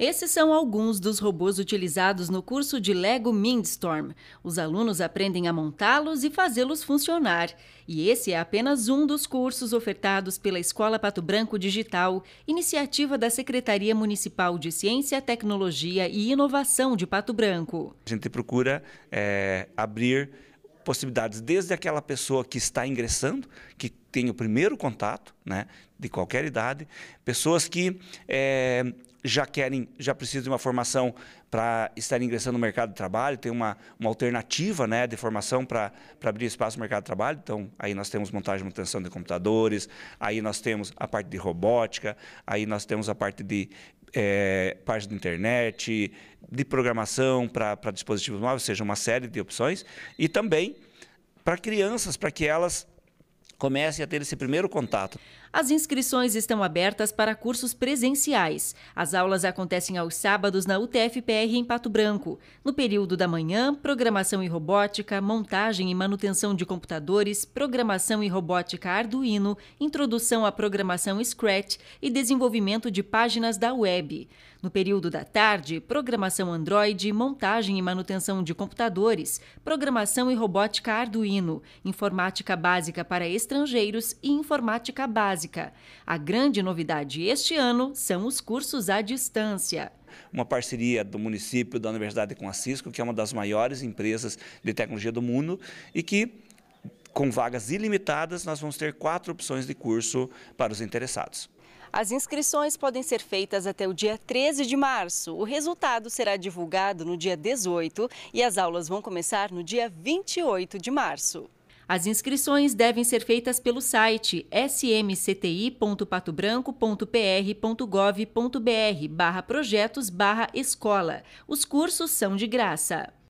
Esses são alguns dos robôs utilizados no curso de Lego Mindstorm. Os alunos aprendem a montá-los e fazê-los funcionar. E esse é apenas um dos cursos ofertados pela Escola Pato Branco Digital, iniciativa da Secretaria Municipal de Ciência, Tecnologia e Inovação de Pato Branco. A gente procura é, abrir possibilidades desde aquela pessoa que está ingressando, que tem o primeiro contato, né, de qualquer idade, pessoas que é, já querem, já precisam de uma formação para estar ingressando no mercado de trabalho, tem uma, uma alternativa né, de formação para abrir espaço no mercado de trabalho. Então, aí nós temos montagem e manutenção de computadores, aí nós temos a parte de robótica, aí nós temos a parte de, é, parte da internet, de programação para dispositivos móveis, ou seja, uma série de opções, e também para crianças, para que elas comece a ter esse primeiro contato. As inscrições estão abertas para cursos presenciais. As aulas acontecem aos sábados na UTFPR em Pato Branco. No período da manhã, programação e robótica, montagem e manutenção de computadores, programação e robótica Arduino, introdução à programação Scratch e desenvolvimento de páginas da web. No período da tarde, programação Android, montagem e manutenção de computadores, programação e robótica Arduino, informática básica para estrangeiros e informática básica. A grande novidade este ano são os cursos à distância uma parceria do município, da universidade com a Cisco, que é uma das maiores empresas de tecnologia do mundo e que com vagas ilimitadas nós vamos ter quatro opções de curso para os interessados. As inscrições podem ser feitas até o dia 13 de março. O resultado será divulgado no dia 18 e as aulas vão começar no dia 28 de março. As inscrições devem ser feitas pelo site smcti.patobranco.pr.gov.br barra projetos barra escola. Os cursos são de graça.